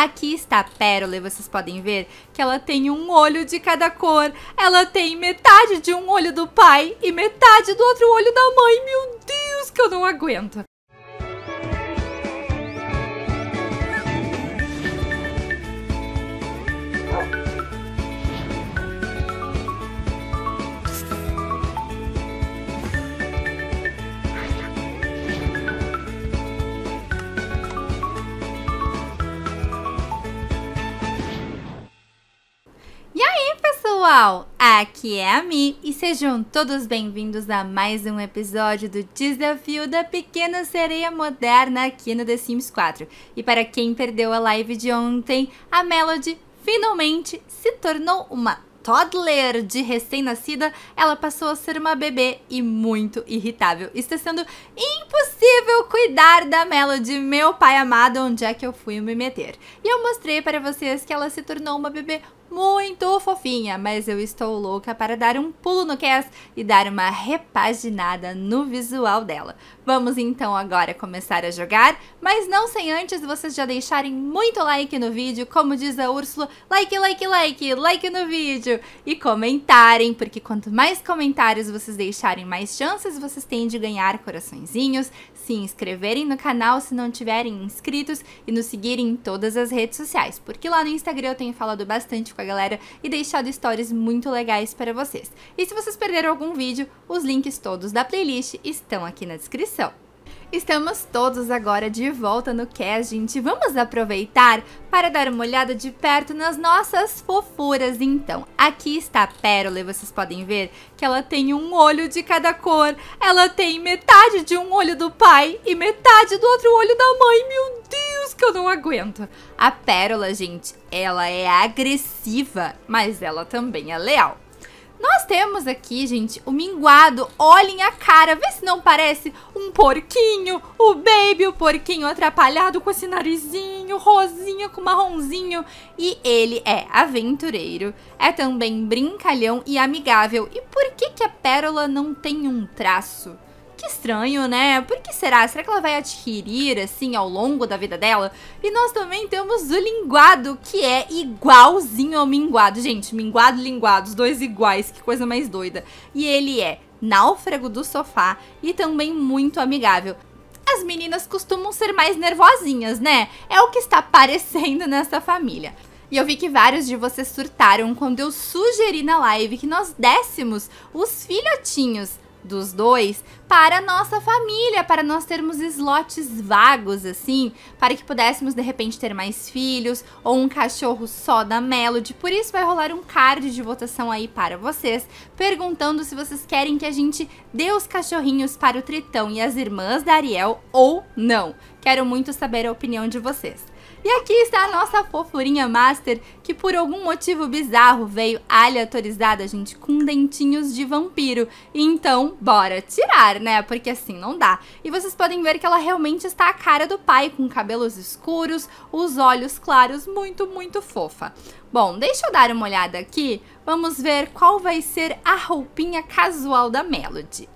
Aqui está a Pérola e vocês podem ver que ela tem um olho de cada cor. Ela tem metade de um olho do pai e metade do outro olho da mãe. Meu Deus, que eu não aguento. pessoal, aqui é a Mi e sejam todos bem-vindos a mais um episódio do Desafio da Pequena Sereia Moderna aqui no The Sims 4. E para quem perdeu a live de ontem, a Melody finalmente se tornou uma toddler de recém-nascida, ela passou a ser uma bebê e muito irritável. Está sendo impossível cuidar da Melody, meu pai amado, onde é que eu fui me meter. E eu mostrei para vocês que ela se tornou uma bebê muito fofinha, mas eu estou louca para dar um pulo no Cass e dar uma repaginada no visual dela. Vamos então agora começar a jogar, mas não sem antes vocês já deixarem muito like no vídeo, como diz a Úrsula, like, like, like, like no vídeo e comentarem, porque quanto mais comentários vocês deixarem, mais chances vocês têm de ganhar coraçõezinhos, se inscreverem no canal se não tiverem inscritos e nos seguirem em todas as redes sociais, porque lá no Instagram eu tenho falado bastante com a galera e deixado stories muito legais para vocês. E se vocês perderam algum vídeo, os links todos da playlist estão aqui na descrição. Estamos todos agora de volta no cast, gente. Vamos aproveitar para dar uma olhada de perto nas nossas fofuras, então. Aqui está a Pérola e vocês podem ver que ela tem um olho de cada cor. Ela tem metade de um olho do pai e metade do outro olho da mãe. Meu Deus, que eu não aguento. A Pérola, gente, ela é agressiva, mas ela também é leal. Nós temos aqui, gente, o minguado. Olhem a cara, vê se não parece um porquinho. O baby, o porquinho atrapalhado com esse narizinho, rosinha com marronzinho. E ele é aventureiro, é também brincalhão e amigável. E por que, que a Pérola não tem um traço? Que estranho, né? Por que será? Será que ela vai adquirir, assim, ao longo da vida dela? E nós também temos o linguado, que é igualzinho ao minguado. Gente, minguado e linguado, os dois iguais, que coisa mais doida. E ele é náufrago do sofá e também muito amigável as meninas costumam ser mais nervosinhas, né? É o que está parecendo nessa família. E eu vi que vários de vocês surtaram quando eu sugeri na live que nós dessemos os filhotinhos dos dois para nossa família, para nós termos slots vagos assim, para que pudéssemos de repente ter mais filhos ou um cachorro só da Melody. Por isso vai rolar um card de votação aí para vocês, perguntando se vocês querem que a gente dê os cachorrinhos para o Tritão e as irmãs da Ariel ou não. Quero muito saber a opinião de vocês. E aqui está a nossa fofurinha master, que por algum motivo bizarro veio aleatorizada, gente, com dentinhos de vampiro. Então, bora tirar, né? Porque assim não dá. E vocês podem ver que ela realmente está a cara do pai, com cabelos escuros, os olhos claros, muito, muito fofa. Bom, deixa eu dar uma olhada aqui. Vamos ver qual vai ser a roupinha casual da Melody.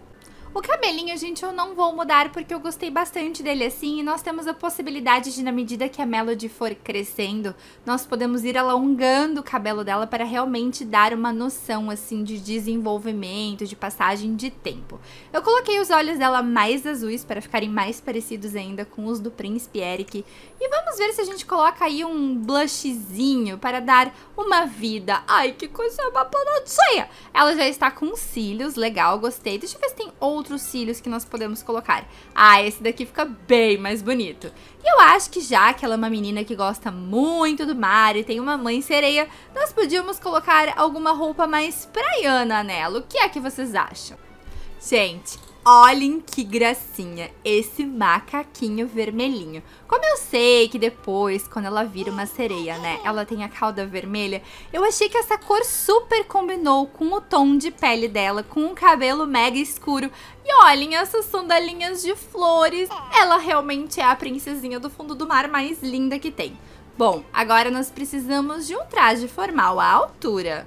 O cabelinho, gente, eu não vou mudar porque eu gostei bastante dele assim. E nós temos a possibilidade de, na medida que a Melody for crescendo, nós podemos ir alongando o cabelo dela para realmente dar uma noção, assim, de desenvolvimento, de passagem de tempo. Eu coloquei os olhos dela mais azuis para ficarem mais parecidos ainda com os do Príncipe Eric. E vamos ver se a gente coloca aí um blushzinho para dar uma vida. Ai, que coisa babonatinha! Ela já está com cílios, legal, gostei. Deixa eu ver se tem outro outros cílios que nós podemos colocar. Ah, esse daqui fica bem mais bonito. E eu acho que já que ela é uma menina que gosta muito do mar e tem uma mãe sereia, nós podíamos colocar alguma roupa mais praiana nela. O que é que vocês acham? Gente, olhem que gracinha, esse macaquinho vermelhinho. Como eu sei que depois, quando ela vira uma sereia, né, ela tem a cauda vermelha, eu achei que essa cor super combinou com o tom de pele dela, com o cabelo mega escuro. E olhem essas sandalinhas de flores, ela realmente é a princesinha do fundo do mar mais linda que tem. Bom, agora nós precisamos de um traje formal à altura.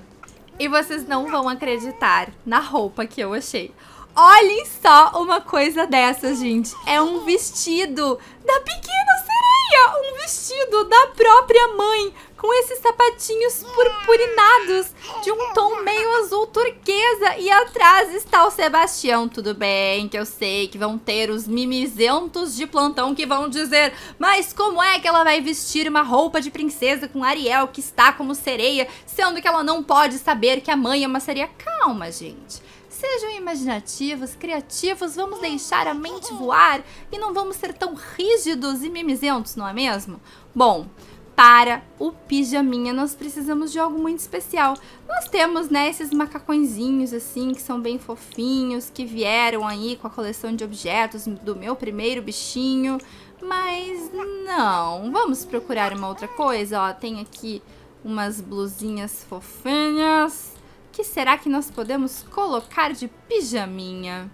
E vocês não vão acreditar na roupa que eu achei. Olhem só uma coisa dessa, gente. É um vestido da pequena sereia. Um vestido da própria mãe. Com esses sapatinhos purpurinados de um tom meio azul turquesa. E atrás está o Sebastião. Tudo bem, que eu sei que vão ter os mimizentos de plantão que vão dizer Mas como é que ela vai vestir uma roupa de princesa com Ariel que está como sereia, sendo que ela não pode saber que a mãe é uma sereia? Calma, gente. Sejam imaginativos, criativos, vamos deixar a mente voar e não vamos ser tão rígidos e mimizentos, não é mesmo? Bom, para o pijaminha nós precisamos de algo muito especial. Nós temos, né, esses macacõezinhos assim, que são bem fofinhos, que vieram aí com a coleção de objetos do meu primeiro bichinho, mas não. Vamos procurar uma outra coisa, ó, tem aqui umas blusinhas fofinhas que será que nós podemos colocar de pijaminha?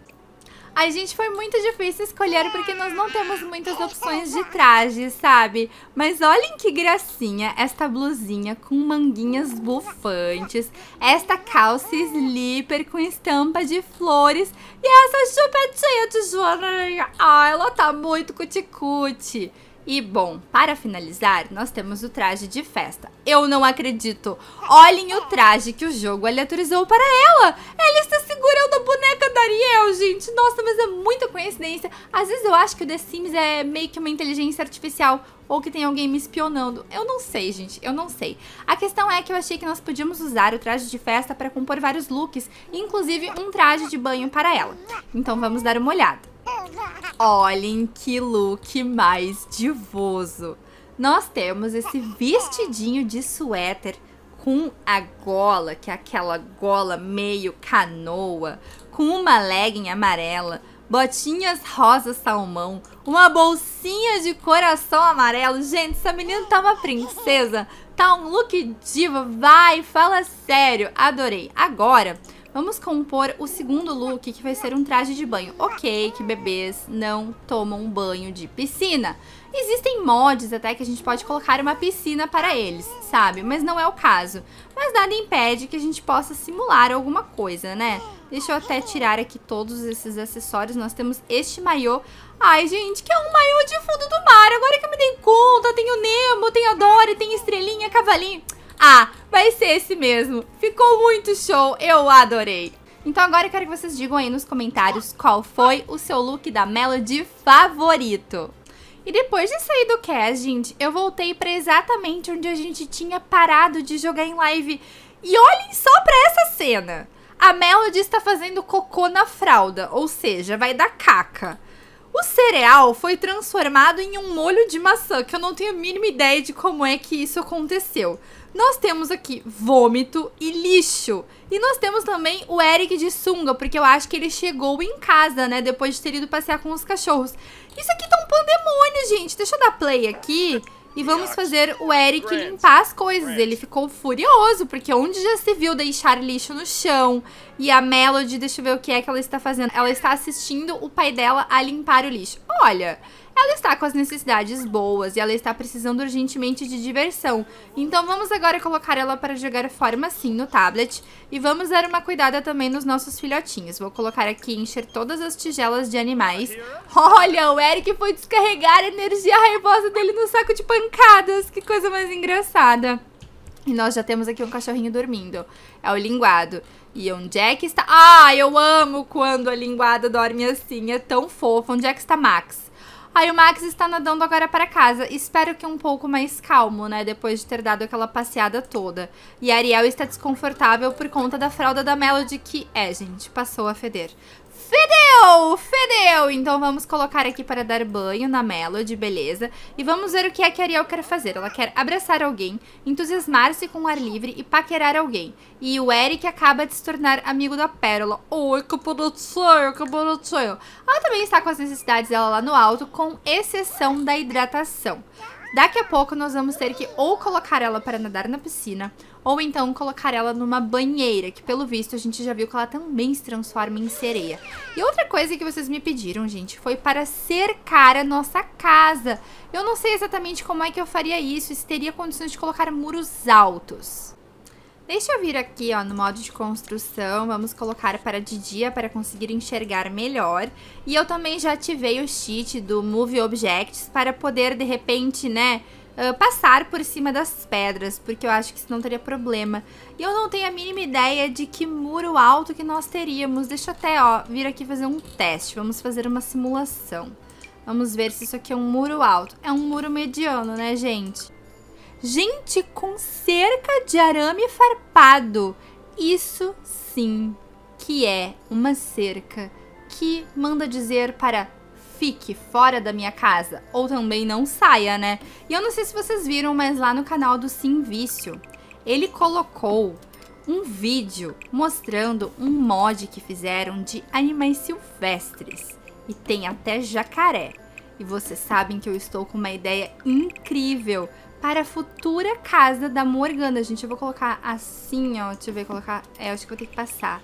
Ai, gente, foi muito difícil escolher porque nós não temos muitas opções de traje, sabe? Mas olhem que gracinha esta blusinha com manguinhas bufantes, esta calça slipper com estampa de flores e essa chupetinha de joana. Ah, ela tá muito cuticute. E bom, para finalizar, nós temos o traje de festa. Eu não acredito. Olhem o traje que o jogo aleatorizou para ela. Ela está segurando a boneca da Ariel, gente. Nossa, mas é muita coincidência. Às vezes eu acho que o The Sims é meio que uma inteligência artificial ou que tem alguém me espionando. Eu não sei, gente, eu não sei. A questão é que eu achei que nós podíamos usar o traje de festa para compor vários looks, inclusive um traje de banho para ela. Então vamos dar uma olhada. Olhem que look mais divoso. Nós temos esse vestidinho de suéter com a gola, que é aquela gola meio canoa, com uma legging amarela, botinhas rosa salmão, uma bolsinha de coração amarelo. Gente, essa menina tá uma princesa, tá um look diva, vai, fala sério, adorei. Agora, Vamos compor o segundo look, que vai ser um traje de banho. Ok, que bebês não tomam banho de piscina. Existem mods até que a gente pode colocar uma piscina para eles, sabe? Mas não é o caso. Mas nada impede que a gente possa simular alguma coisa, né? Deixa eu até tirar aqui todos esses acessórios. Nós temos este maiô. Ai, gente, que é um maiô de fundo do mar. Agora que eu me dei conta, tem o Nemo, tem a Dory, tem estrelinha, cavalinho. Ah, vai ser esse mesmo. Ficou muito show, eu adorei. Então agora eu quero que vocês digam aí nos comentários qual foi o seu look da Melody favorito. E depois de sair do cast, gente, eu voltei para exatamente onde a gente tinha parado de jogar em live. E olhem só para essa cena. A Melody está fazendo cocô na fralda, ou seja, vai dar caca. O cereal foi transformado em um molho de maçã, que eu não tenho a mínima ideia de como é que isso aconteceu. Nós temos aqui vômito e lixo. E nós temos também o Eric de sunga, porque eu acho que ele chegou em casa, né, depois de ter ido passear com os cachorros. Isso aqui tá um pandemônio, gente. Deixa eu dar play aqui. E vamos fazer o Eric limpar as coisas. Ele ficou furioso, porque onde já se viu deixar lixo no chão? E a Melody, deixa eu ver o que é que ela está fazendo. Ela está assistindo o pai dela a limpar o lixo olha, ela está com as necessidades boas e ela está precisando urgentemente de diversão. Então vamos agora colocar ela para jogar forma sim no tablet e vamos dar uma cuidada também nos nossos filhotinhos. Vou colocar aqui encher todas as tigelas de animais. Olha, o Eric foi descarregar a energia raivosa dele no saco de pancadas. Que coisa mais engraçada. E nós já temos aqui um cachorrinho dormindo. É o linguado. E onde é que está. Ah, eu amo quando a linguada dorme assim. É tão fofo Onde é que está Max? Aí o Max está nadando agora para casa. Espero que um pouco mais calmo, né? Depois de ter dado aquela passeada toda. E a Ariel está desconfortável por conta da fralda da Melody, que é, gente, passou a feder. Fedeu! Fedeu! Então vamos colocar aqui para dar banho na Melody, beleza? E vamos ver o que é que a Ariel quer fazer. Ela quer abraçar alguém, entusiasmar-se com o ar livre e paquerar alguém. E o Eric acaba de se tornar amigo da Pérola. Oi, que bonitinho, que bonitinho. Ela também está com as necessidades dela lá no alto, com exceção da hidratação. Daqui a pouco nós vamos ter que ou colocar ela para nadar na piscina, ou então colocar ela numa banheira, que pelo visto a gente já viu que ela também se transforma em sereia. E outra coisa que vocês me pediram, gente, foi para cercar a nossa casa. Eu não sei exatamente como é que eu faria isso, se teria condições de colocar muros altos. Deixa eu vir aqui ó, no modo de construção, vamos colocar para de dia para conseguir enxergar melhor. E eu também já ativei o cheat do Move Objects para poder, de repente, né, uh, passar por cima das pedras, porque eu acho que isso não teria problema. E eu não tenho a mínima ideia de que muro alto que nós teríamos. Deixa eu até ó, vir aqui fazer um teste, vamos fazer uma simulação. Vamos ver se isso aqui é um muro alto. É um muro mediano, né, gente? Gente, com cerca de arame farpado. Isso sim que é uma cerca que manda dizer para fique fora da minha casa ou também não saia, né? E eu não sei se vocês viram, mas lá no canal do Sim Vício, ele colocou um vídeo mostrando um mod que fizeram de animais silvestres e tem até jacaré. E vocês sabem que eu estou com uma ideia incrível para a futura casa da Morgana, gente. Eu vou colocar assim, ó. Deixa eu ver, colocar... É, acho que vou ter que passar.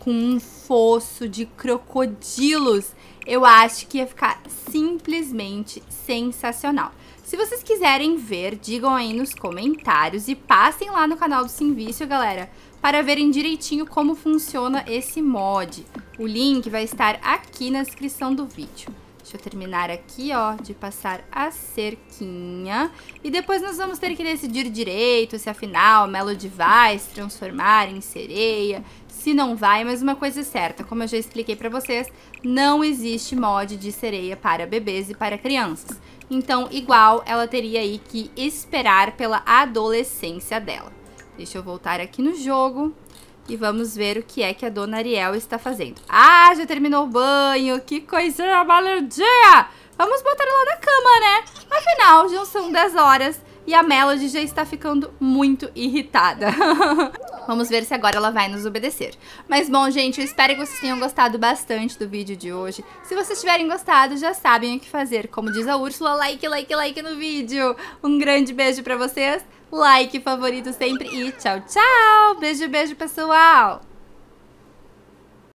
Com um fosso de crocodilos. Eu acho que ia ficar simplesmente sensacional. Se vocês quiserem ver, digam aí nos comentários e passem lá no canal do Simvício, galera, para verem direitinho como funciona esse mod. O link vai estar aqui na descrição do vídeo. Deixa eu terminar aqui, ó, de passar a cerquinha. E depois nós vamos ter que decidir direito se afinal Melody vai se transformar em sereia, se não vai, mas uma coisa é certa, como eu já expliquei para vocês, não existe mod de sereia para bebês e para crianças. Então, igual, ela teria aí que esperar pela adolescência dela. Deixa eu voltar aqui no jogo. E vamos ver o que é que a dona Ariel está fazendo. Ah, já terminou o banho. Que coisa maludia! Vamos botar ela na cama, né? Afinal, já são 10 horas e a Melody já está ficando muito irritada. Vamos ver se agora ela vai nos obedecer. Mas bom, gente, eu espero que vocês tenham gostado bastante do vídeo de hoje. Se vocês tiverem gostado, já sabem o que fazer. Como diz a Úrsula, like, like, like no vídeo. Um grande beijo pra vocês like favorito sempre e tchau, tchau! Beijo, beijo, pessoal!